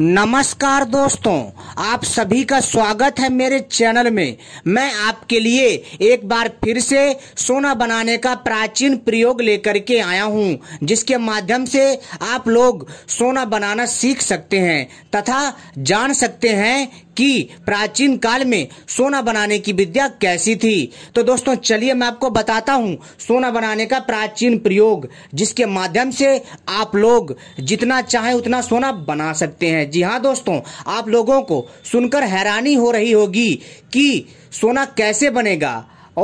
नमस्कार दोस्तों आप सभी का स्वागत है मेरे चैनल में मैं आपके लिए एक बार फिर से सोना बनाने का प्राचीन प्रयोग लेकर के आया हूं जिसके माध्यम से आप लोग सोना बनाना सीख सकते हैं तथा जान सकते हैं कि प्राचीन काल में सोना बनाने की विद्या कैसी थी तो दोस्तों चलिए मैं आपको बताता हूँ सोना बनाने का प्राचीन प्रयोग जिसके माध्यम से आप लोग जितना चाहे उतना सोना बना सकते हैं जी हाँ दोस्तों आप लोगों को सुनकर हैरानी हो रही होगी कि सोना कैसे बनेगा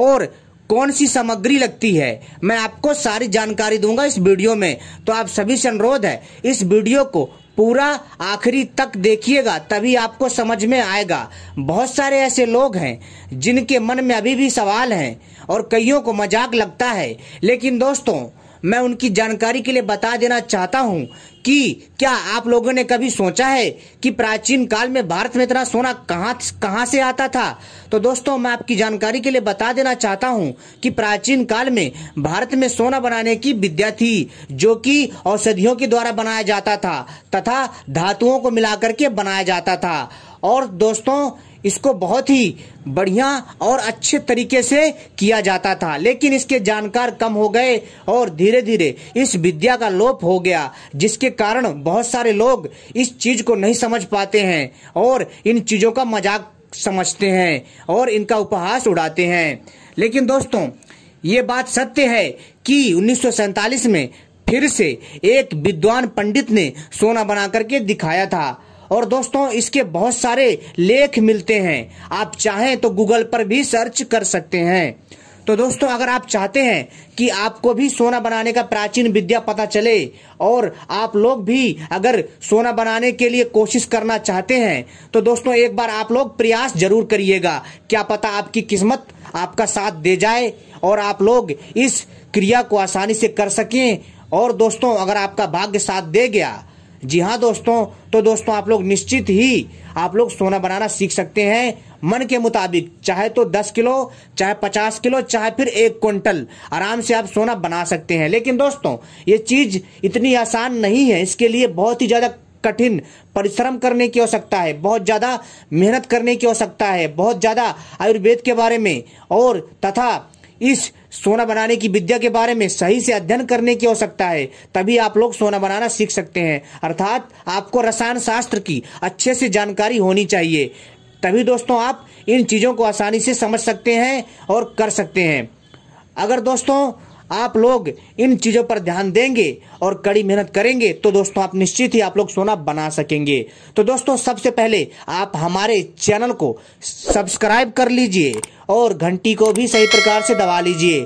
और कौन सी सामग्री लगती है मैं आपको सारी जानकारी दूंगा इस वीडियो में तो आप सभी से अनुरोध है इस वीडियो को पूरा आखिरी तक देखिएगा तभी आपको समझ में आएगा बहुत सारे ऐसे लोग हैं जिनके मन में अभी भी सवाल हैं और कईयों को मजाक लगता है लेकिन दोस्तों मैं उनकी जानकारी के लिए बता देना चाहता हूं कि क्या आप लोगों ने कभी सोचा है कि प्राचीन काल में भारत में इतना सोना कहाँ कहाँ से आता था तो दोस्तों मैं आपकी जानकारी के लिए बता देना चाहता हूँ कि प्राचीन काल में भारत में सोना बनाने की विद्या थी जो कि औषधियों के द्वारा बनाया जाता था तथा धातुओं को मिलाकर के बनाया जाता था और दोस्तों इसको बहुत ही बढ़िया और अच्छे तरीके से किया जाता था लेकिन इसके जानकार कम हो गए और धीरे धीरे इस विद्या का लोप हो गया जिसके कारण बहुत सारे लोग इस चीज को नहीं समझ पाते हैं और इन चीजों का मजाक समझते हैं और इनका उपहास उड़ाते हैं लेकिन दोस्तों ये बात सत्य है कि उन्नीस में फिर से एक विद्वान पंडित ने सोना बना करके दिखाया था और दोस्तों इसके बहुत सारे लेख मिलते हैं आप चाहें तो गूगल पर भी सर्च कर सकते हैं तो दोस्तों अगर आप चाहते हैं कि आपको भी सोना बनाने का प्राचीन विद्या पता चले और आप लोग भी अगर सोना बनाने के लिए कोशिश करना चाहते हैं तो दोस्तों एक बार आप लोग प्रयास जरूर करिएगा क्या पता आपकी किस्मत आपका साथ दे जाए और आप लोग इस क्रिया को आसानी से कर सकें और दोस्तों अगर आपका भाग्य साथ दे गया जी हाँ दोस्तों तो दोस्तों आप लोग निश्चित ही आप लोग सोना बनाना सीख सकते हैं मन के मुताबिक चाहे तो 10 किलो चाहे 50 किलो चाहे फिर एक क्विंटल आराम से आप सोना बना सकते हैं लेकिन दोस्तों ये चीज़ इतनी आसान नहीं है इसके लिए बहुत ही ज़्यादा कठिन परिश्रम करने की आवश्यकता है बहुत ज़्यादा मेहनत करने की आवश्यकता है बहुत ज़्यादा आयुर्वेद के बारे में और तथा इस सोना बनाने की विद्या के बारे में सही से अध्ययन करने की आवश्यकता है तभी आप लोग सोना बनाना सीख सकते हैं अर्थात आपको रसायन शास्त्र की अच्छे से जानकारी होनी चाहिए तभी दोस्तों आप इन चीज़ों को आसानी से समझ सकते हैं और कर सकते हैं अगर दोस्तों आप लोग इन चीज़ों पर ध्यान देंगे और कड़ी मेहनत करेंगे तो दोस्तों आप निश्चित ही आप लोग सोना बना सकेंगे तो दोस्तों सबसे पहले आप हमारे चैनल को सब्सक्राइब कर लीजिए और घंटी को भी सही प्रकार से दबा लीजिए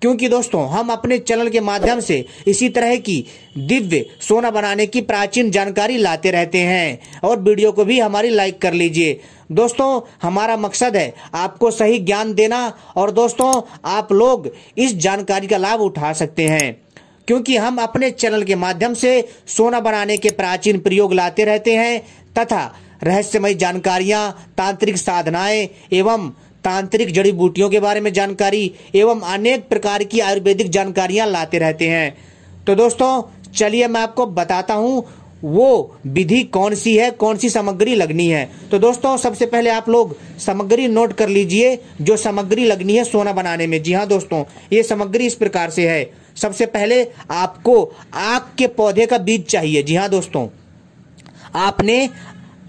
क्योंकि दोस्तों हम अपने चैनल के माध्यम से इसी तरह की दिव्य सोना बनाने की प्राचीन जानकारी लाते रहते हैं और वीडियो को भी हमारी लाइक कर लीजिए दोस्तों हमारा मकसद है आपको सही ज्ञान देना और दोस्तों आप लोग इस जानकारी का लाभ उठा सकते हैं क्योंकि हम अपने चैनल के माध्यम से सोना बनाने के प्राचीन प्रयोग लाते रहते हैं तथा रहस्यमय जानकारियां तांत्रिक साधनाएं एवं तांत्रिक जड़ी बूटियों के बारे में जानकारी एवं अनेक प्रकार की आयुर्वेदिक जानकारियां लाते रहते हैं तो दोस्तों चलिए मैं आपको बताता हूँ वो विधि कौन सी है कौन सी सामग्री लगनी है तो दोस्तों सबसे पहले आप लोग सामग्री नोट कर लीजिए जो सामग्री लगनी है सोना बनाने में जी हाँ दोस्तों ये सामग्री इस प्रकार से है सबसे पहले आपको आग के पौधे का बीज चाहिए जी हाँ दोस्तों आपने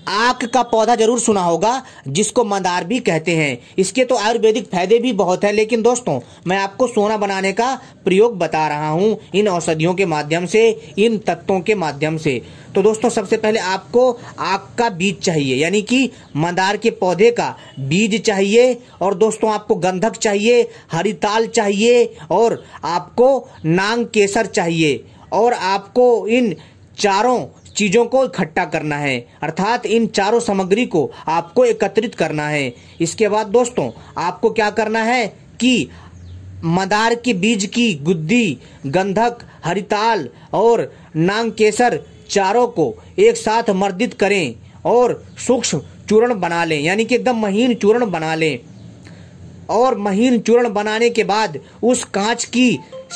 आक का पौधा जरूर सुना होगा जिसको मंदार भी कहते हैं इसके तो आयुर्वेदिक फायदे भी बहुत हैं लेकिन दोस्तों मैं आपको सोना बनाने का प्रयोग बता रहा हूं इन औषधियों के माध्यम से इन तत्वों के माध्यम से तो दोस्तों सबसे पहले आपको आक का बीज चाहिए यानी कि मंदार के पौधे का बीज चाहिए और दोस्तों आपको गंधक चाहिए हरिताल चाहिए और आपको नांग केसर चाहिए और आपको इन चारों चीज़ों को इकट्ठा करना है अर्थात इन चारों सामग्री को आपको एकत्रित करना है इसके बाद दोस्तों आपको क्या करना है कि मदार के बीज की गुद्दी गंधक हरिताल और नांगकेसर चारों को एक साथ मर्दित करें और सूक्ष्म चूर्ण बना लें यानी कि एकदम महीन चूर्ण बना लें और महीन चूर्ण बनाने के बाद उस कांच की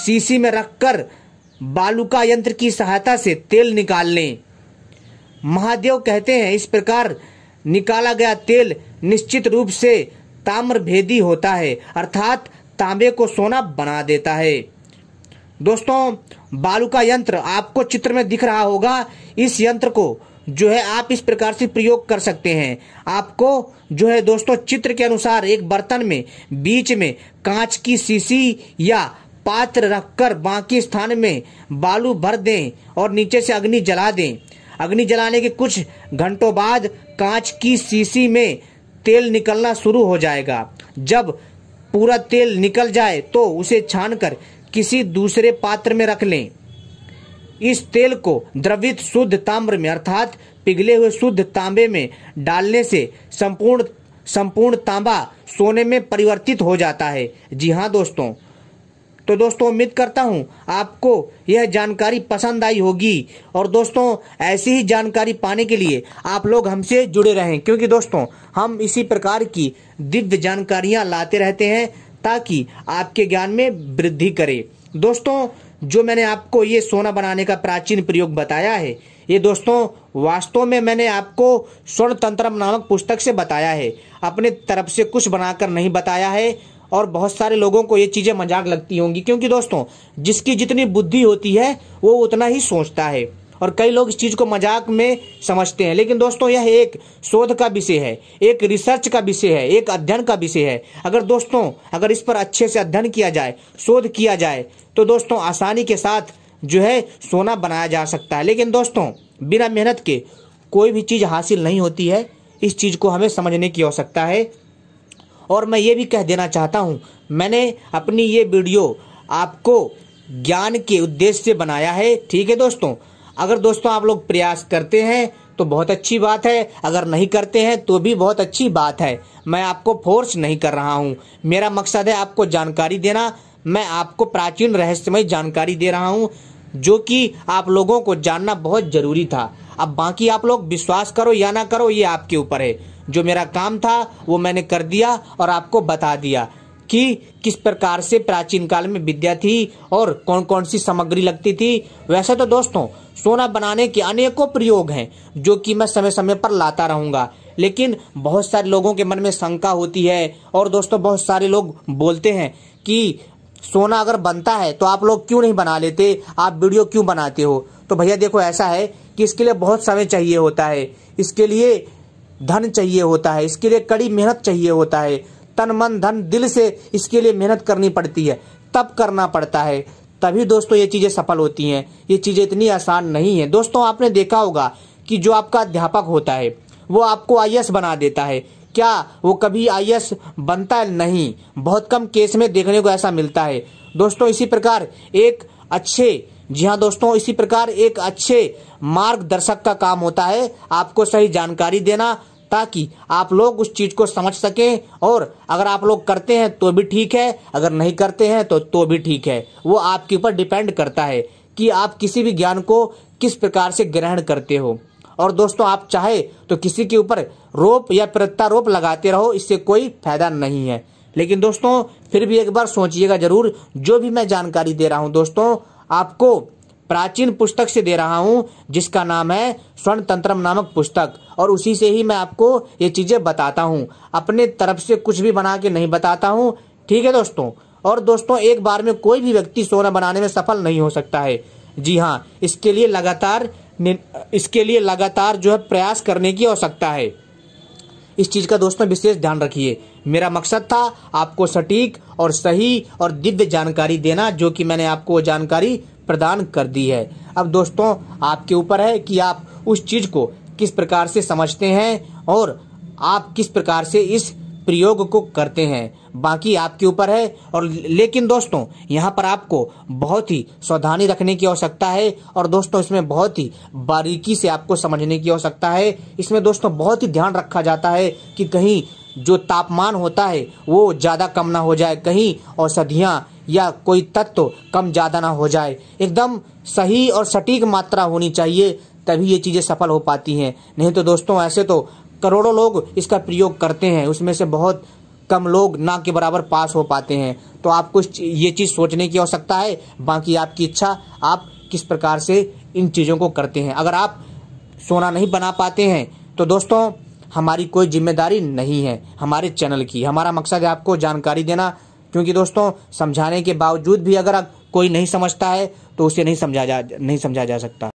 शीशी में रखकर बालू का यंत्र की सहायता से तेल निकाल लें महादेव कहते हैं इस प्रकार निकाला गया तेल निश्चित रूप से ताम्र भेदी होता है अर्थात तांबे को सोना बना देता है दोस्तों बालू का यंत्र आपको चित्र में दिख रहा होगा इस यंत्र को जो है आप इस प्रकार से प्रयोग कर सकते हैं आपको जो है दोस्तों चित्र के अनुसार एक बर्तन में बीच में कांच की सीसी या पात्र रखकर बाकी स्थान में बालू भर दें और नीचे से अग्नि जला दें अग्नि जलाने के कुछ घंटों बाद कांच की सीसी में तेल निकलना शुरू हो जाएगा जब पूरा तेल निकल जाए तो उसे छानकर किसी दूसरे पात्र में रख लें इस तेल को द्रवित शुद्ध ताम्र में अर्थात पिघले हुए शुद्ध तांबे में डालने से संपूर्ण संपूर्ण तांबा सोने में परिवर्तित हो जाता है जी हाँ दोस्तों तो दोस्तों उम्मीद करता हूँ आपको यह जानकारी पसंद आई होगी और दोस्तों ऐसी ही जानकारी पाने के लिए आप लोग हमसे जुड़े रहें क्योंकि दोस्तों हम इसी प्रकार की दिव्य जानकारियाँ लाते रहते हैं ताकि आपके ज्ञान में वृद्धि करे दोस्तों जो मैंने आपको ये सोना बनाने का प्राचीन प्रयोग बताया है ये दोस्तों वास्तव में मैंने आपको स्वर्ण तंत्रम नामक पुस्तक से बताया है अपने तरफ से कुछ बनाकर नहीं बताया है और बहुत सारे लोगों को ये चीज़ें मजाक लगती होंगी क्योंकि दोस्तों जिसकी जितनी बुद्धि होती है वो उतना ही सोचता है और कई लोग इस चीज़ को मजाक में समझते हैं लेकिन दोस्तों यह एक शोध का विषय है एक रिसर्च का विषय है एक अध्ययन का विषय है अगर दोस्तों अगर इस पर अच्छे से अध्ययन किया जाए शोध किया जाए तो दोस्तों आसानी के साथ जो है सोना बनाया जा सकता है लेकिन दोस्तों बिना मेहनत के कोई भी चीज़ हासिल नहीं होती है इस चीज़ को हमें समझने की आवश्यकता है और मैं ये भी कह देना चाहता हूँ मैंने अपनी ये वीडियो आपको ज्ञान के उद्देश्य से बनाया है ठीक है दोस्तों अगर दोस्तों आप लोग प्रयास करते हैं तो बहुत अच्छी बात है अगर नहीं करते हैं तो भी बहुत अच्छी बात है मैं आपको फोर्स नहीं कर रहा हूँ मेरा मकसद है आपको जानकारी देना मैं आपको प्राचीन रहस्यमय जानकारी दे रहा हूँ जो कि आप लोगों को जानना बहुत जरूरी था अब बाकी आप लोग विश्वास करो या ना करो ये आपके ऊपर है जो मेरा काम था वो मैंने कर दिया और आपको बता दिया कि किस प्रकार से प्राचीन काल में विद्या थी और कौन कौन सी सामग्री लगती थी वैसे तो दोस्तों सोना बनाने के अनेकों प्रयोग हैं जो कि मैं समय समय पर लाता रहूंगा लेकिन बहुत सारे लोगों के मन में शंका होती है और दोस्तों बहुत सारे लोग बोलते हैं कि सोना अगर बनता है तो आप लोग क्यों नहीं बना लेते आप वीडियो क्यों बनाते हो तो भैया देखो ऐसा है कि इसके लिए बहुत समय चाहिए होता है इसके लिए धन चाहिए होता है इसके लिए कड़ी मेहनत चाहिए होता है तन मन धन दिल से इसके लिए मेहनत करनी पड़ती है तब करना पड़ता है तभी दोस्तों ये चीज़ें सफल होती हैं ये चीज़ें इतनी आसान नहीं है दोस्तों आपने देखा होगा कि जो आपका अध्यापक होता है वो आपको आई बना देता है क्या वो कभी आई बनता है नहीं बहुत कम केस में देखने को ऐसा मिलता है दोस्तों इसी प्रकार एक अच्छे जी हाँ दोस्तों इसी प्रकार एक अच्छे मार्गदर्शक का काम होता है आपको सही जानकारी देना ताकि आप लोग उस चीज को समझ सकें और अगर आप लोग करते हैं तो भी ठीक है अगर नहीं करते हैं तो तो भी ठीक है वो आपके ऊपर डिपेंड करता है कि आप किसी भी ज्ञान को किस प्रकार से ग्रहण करते हो और दोस्तों आप चाहे तो किसी के ऊपर रोप या प्रत्यारोप लगाते रहो इससे कोई फायदा नहीं है लेकिन दोस्तों फिर भी एक बार सोचिएगा जरूर जो भी मैं जानकारी दे रहा हूं दोस्तों आपको प्राचीन पुस्तक से दे रहा हूं जिसका नाम है स्वर्ण तंत्रम नामक पुस्तक और उसी से ही मैं आपको ये चीजें बताता हूं अपने तरफ से कुछ भी बना के नहीं बताता हूं ठीक है दोस्तों और दोस्तों एक बार में कोई भी व्यक्ति सोना बनाने में सफल नहीं हो सकता है जी हाँ इसके लिए लगातार इसके लिए लगातार जो है प्रयास करने की आवश्यकता है इस चीज़ का दोस्तों विशेष ध्यान रखिए मेरा मकसद था आपको सटीक और सही और दिव्य जानकारी देना जो कि मैंने आपको वो जानकारी प्रदान कर दी है अब दोस्तों आपके ऊपर है कि आप उस चीज़ को किस प्रकार से समझते हैं और आप किस प्रकार से इस प्रयोग को करते हैं बाकी आपके ऊपर है और लेकिन दोस्तों यहाँ पर आपको बहुत ही सावधानी रखने की आवश्यकता है और दोस्तों इसमें बहुत ही बारीकी से आपको समझने की आवश्यकता है इसमें दोस्तों बहुत ही ध्यान रखा जाता है कि कहीं जो तापमान होता है वो ज़्यादा कम ना हो जाए कहीं औषधियाँ या कोई तत्व कम ज़्यादा ना हो जाए एकदम सही और सटीक मात्रा होनी चाहिए तभी ये चीज़ें सफल हो पाती हैं नहीं तो दोस्तों ऐसे तो करोड़ों लोग इसका प्रयोग करते हैं उसमें से बहुत कम लोग ना के बराबर पास हो पाते हैं तो आपको ये चीज़ सोचने की आवश्यकता है बाकी आपकी इच्छा आप किस प्रकार से इन चीज़ों को करते हैं अगर आप सोना नहीं बना पाते हैं तो दोस्तों हमारी कोई जिम्मेदारी नहीं है हमारे चैनल की हमारा मकसद है आपको जानकारी देना क्योंकि दोस्तों समझाने के बावजूद भी अगर कोई नहीं समझता है तो उसे नहीं समझा जा नहीं समझा जा सकता